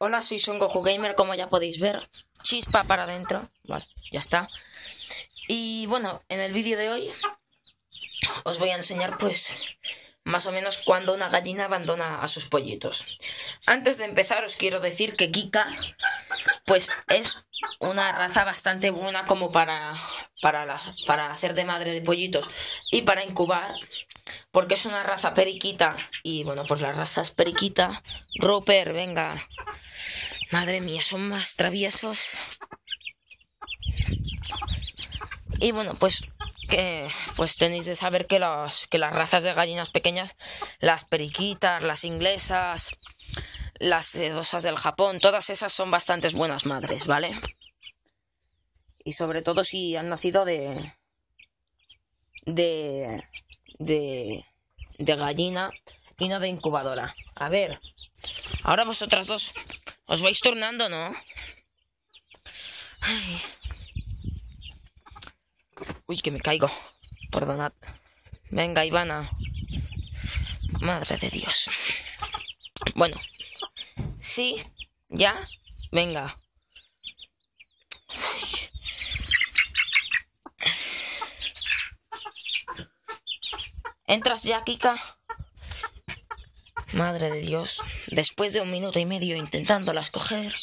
Hola, soy Son Goku Gamer, como ya podéis ver. Chispa para adentro. Vale, ya está. Y bueno, en el vídeo de hoy os voy a enseñar pues más o menos cuando una gallina abandona a sus pollitos. Antes de empezar os quiero decir que Kika pues es una raza bastante buena como para para las, para hacer de madre de pollitos y para incubar porque es una raza periquita y bueno, pues las razas periquita, roper, venga, Madre mía, son más traviesos. Y bueno, pues pues tenéis de saber que las que las razas de gallinas pequeñas, las periquitas, las inglesas, las sedosas del Japón, todas esas son bastantes buenas madres, ¿vale? Y sobre todo si han nacido de de de de gallina y no de incubadora. A ver, ahora vosotras dos os vais tornando, ¿no? Uy, que me caigo. Perdonad. Venga, Ivana. Madre de Dios. Bueno. Sí. Ya. Venga. ¿Entras ya, Kika? Madre de Dios. Después de un minuto y medio intentándolas coger.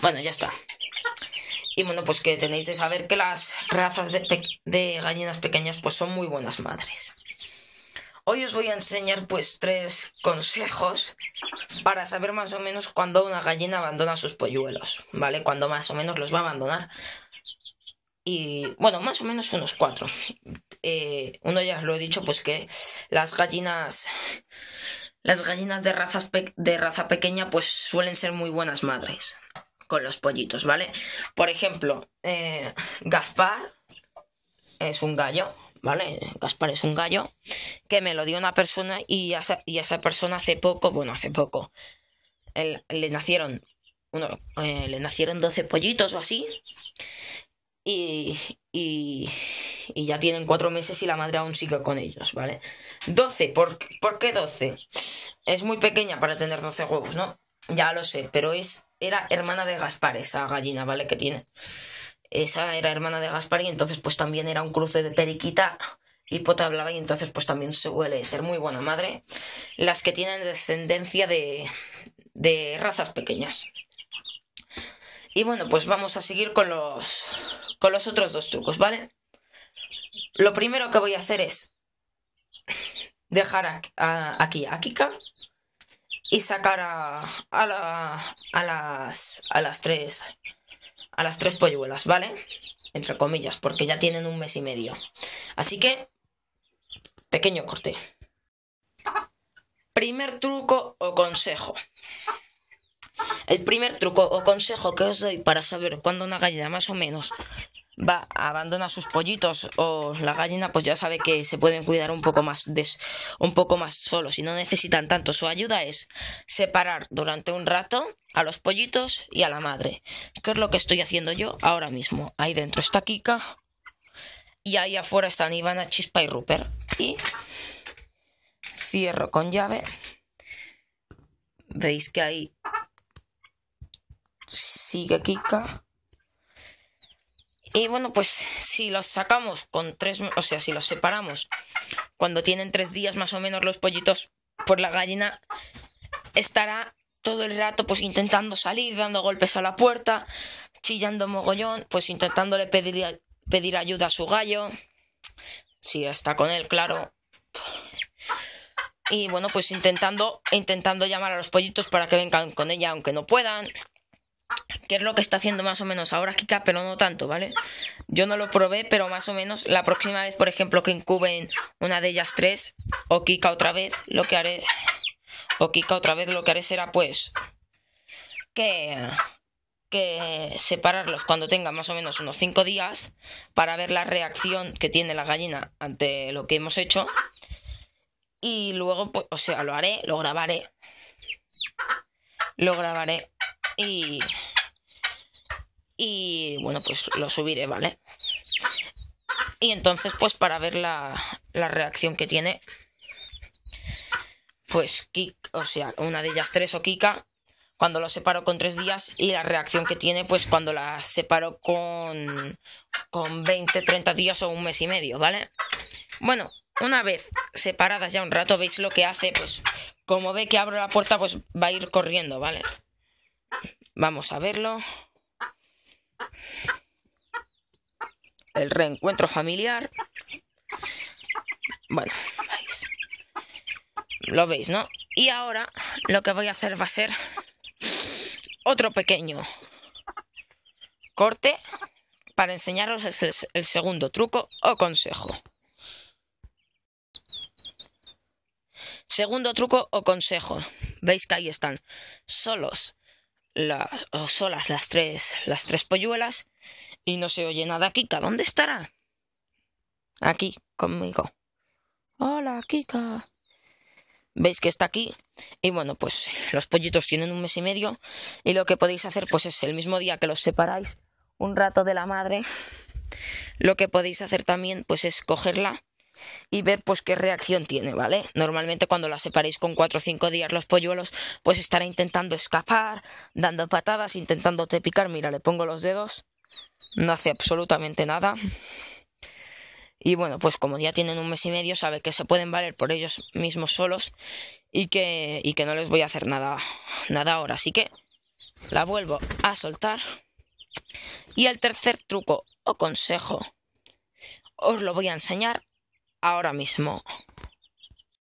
Bueno, ya está. Y bueno, pues que tenéis de saber que las razas de, gallinas pequeñas pues son muy buenas madres. Hoy os voy a enseñar pues tres consejos para saber más o menos cuando una gallina abandona sus polluelos, ¿vale? Cuando más o menos los va a abandonar. Y bueno, más o menos unos cuatro. Eh, uno ya os lo he dicho, pues que las gallinas las gallinas de, de raza pequeña pues suelen ser muy buenas madres con los pollitos, ¿vale? Por ejemplo, eh, Gaspar es un gallo, ¿vale? Gaspar es un gallo que me lo dio una persona y a esa, persona hace poco, bueno, hace poco, le nacieron, uno, eh, le nacieron 12 pollitos o así y, y, ya tienen 4 meses y la madre aún sigue con ellos, ¿vale? 12, ¿por, ¿por qué 12? Es muy pequeña para tener 12 huevos, ¿no? Ya lo sé, pero es era hermana de Gaspar esa gallina, ¿vale? Que tiene. Esa era hermana de Gaspar y entonces pues también era un cruce de periquita y pota hablaba y entonces pues también se suele ser muy buena madre. Las que tienen descendencia de, de razas pequeñas. Y bueno, pues vamos a seguir con los, con los otros dos trucos, ¿vale? Lo primero que voy a hacer es dejar aquí a Kika y sacar a, las, a las tres a las tres polluelas, ¿vale? Entre comillas, porque ya tienen un mes y medio. Así que, pequeño corte. Primer truco o consejo. El primer truco o consejo que os doy para saber cuándo una gallina más o menos va, abandona sus pollitos o la gallina, pues ya sabe que se pueden cuidar un poco más un poco más solos y no necesitan tanto. Su ayuda es separar durante un rato a los pollitos y a la madre. que es lo que estoy haciendo yo ahora mismo? Ahí dentro está Kika y ahí afuera están Ivana, Chispa y Rupert. Y cierro con llave. Veis que ahí sigue Kika y bueno, pues si los sacamos con tres, o sea, si los separamos cuando tienen tres días más o menos los pollitos por la gallina, estará todo el rato pues intentando salir, dando golpes a la puerta, chillando mogollón, pues intentándole pedir, pedir ayuda a su gallo, si está con él, claro. Y bueno, pues intentando, intentando llamar a los pollitos para que vengan con ella, aunque no puedan que es lo que está haciendo más o menos ahora Kika, pero no tanto, ¿vale? Yo no lo probé, pero más o menos la próxima vez, por ejemplo, que incuben una de ellas tres, o Kika otra vez, lo que haré, o Kika otra vez, lo que haré será pues que, que separarlos cuando tenga más o menos unos cinco días para ver la reacción que tiene la gallina ante lo que hemos hecho. Y luego, pues, o sea, lo haré, lo grabaré. Lo grabaré. Y y bueno, pues lo subiré, ¿vale? Y entonces, pues para ver la, reacción que tiene, pues Kik, o sea, una de ellas tres o Kika, cuando lo separo con tres días y la reacción que tiene, pues cuando la separo con, con 20, 30 días o un mes y medio, ¿vale? Bueno, una vez separadas ya un rato, veis lo que hace, pues como ve que abro la puerta, pues va a ir corriendo, ¿vale? Vamos a verlo. el reencuentro familiar. Bueno, Lo veis, ¿no? Y ahora lo que voy a hacer va a ser otro pequeño corte para enseñaros el, segundo truco o consejo. Segundo truco o consejo. Veis que ahí están solos las, solas las tres, las tres polluelas y no se oye nada. Kika, ¿dónde estará? Aquí, conmigo. Hola, Kika. Veis que está aquí. Y bueno, pues los pollitos tienen un mes y medio. Y lo que podéis hacer, pues es el mismo día que los separáis un rato de la madre. Lo que podéis hacer también, pues es cogerla y ver pues qué reacción tiene, ¿vale? Normalmente cuando la separéis con cuatro o cinco días los polluelos, pues estará intentando escapar, dando patadas, intentándote picar. Mira, le pongo los dedos no hace absolutamente nada. Y bueno, pues como ya tienen un mes y medio, sabe que se pueden valer por ellos mismos solos y que, que no les voy a hacer nada, nada ahora. Así que la vuelvo a soltar. Y el tercer truco o consejo os lo voy a enseñar ahora mismo.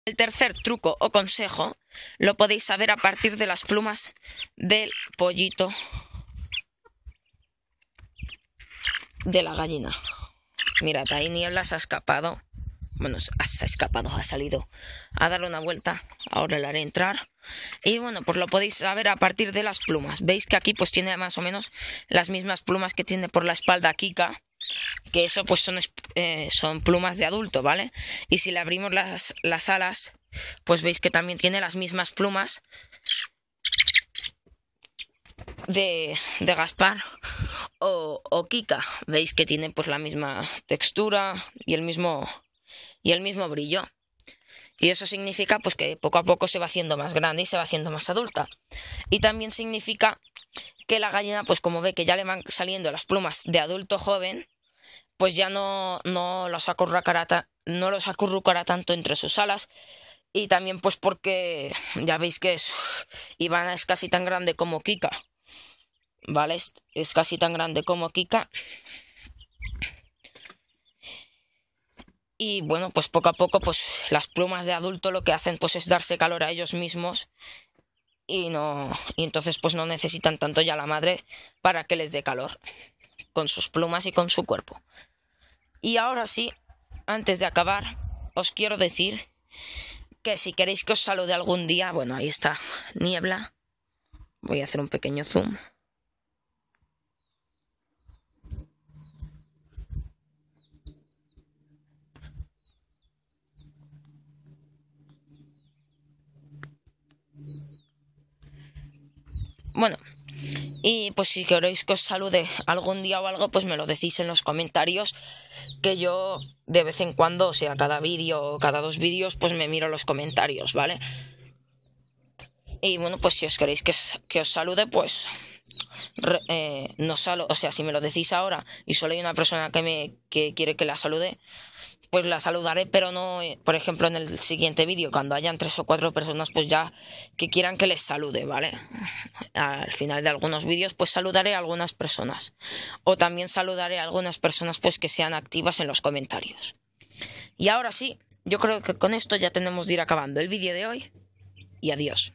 El tercer truco o consejo lo podéis saber a partir de las plumas del pollito de la gallina. mira ahí Niebla ha escapado. Bueno, se ha escapado, ha salido a darle una vuelta. Ahora le haré entrar. Y bueno, pues lo podéis saber a partir de las plumas. Veis que aquí pues tiene más o menos las mismas plumas que tiene por la espalda Kika. Que eso pues son, eh, son plumas de adulto, ¿vale? Y si le abrimos las, las alas, pues veis que también tiene las mismas plumas de, de Gaspar o, Kika. Veis que tiene pues la misma textura y el mismo, y el mismo brillo. Y eso significa pues que poco a poco se va haciendo más grande y se va haciendo más adulta. Y también significa que la gallina, pues como ve que ya le van saliendo las plumas de adulto joven, pues ya no, no los acurrucará no los acurrucará tanto entre sus alas. Y también pues porque ya veis que es Ivana es casi tan grande como Kika. ¿vale? Es, casi tan grande como Kika. Y bueno, pues poco a poco, pues las plumas de adulto lo que hacen pues es darse calor a ellos mismos y no y entonces pues no necesitan tanto ya la madre para que les dé calor con sus plumas y con su cuerpo. Y ahora sí, antes de acabar, os quiero decir que si queréis que os salude algún día, bueno, ahí está Niebla. Voy a hacer un pequeño zoom. Bueno, y pues si queréis que os salude algún día o algo, pues me lo decís en los comentarios. Que yo de vez en cuando, o sea, cada vídeo o cada dos vídeos, pues me miro los comentarios, ¿vale? Y bueno, pues si os queréis que, os salude, pues eh, no salo, o sea, si me lo decís ahora y solo hay una persona que me que quiere que la salude, pues la saludaré, pero no, eh, por ejemplo, en el siguiente vídeo, cuando hayan tres o cuatro personas, pues ya que quieran que les salude, ¿vale? Al final de algunos vídeos, pues saludaré a algunas personas. O también saludaré a algunas personas, pues que sean activas en los comentarios. Y ahora sí, yo creo que con esto ya tenemos de ir acabando el vídeo de hoy. Y adiós.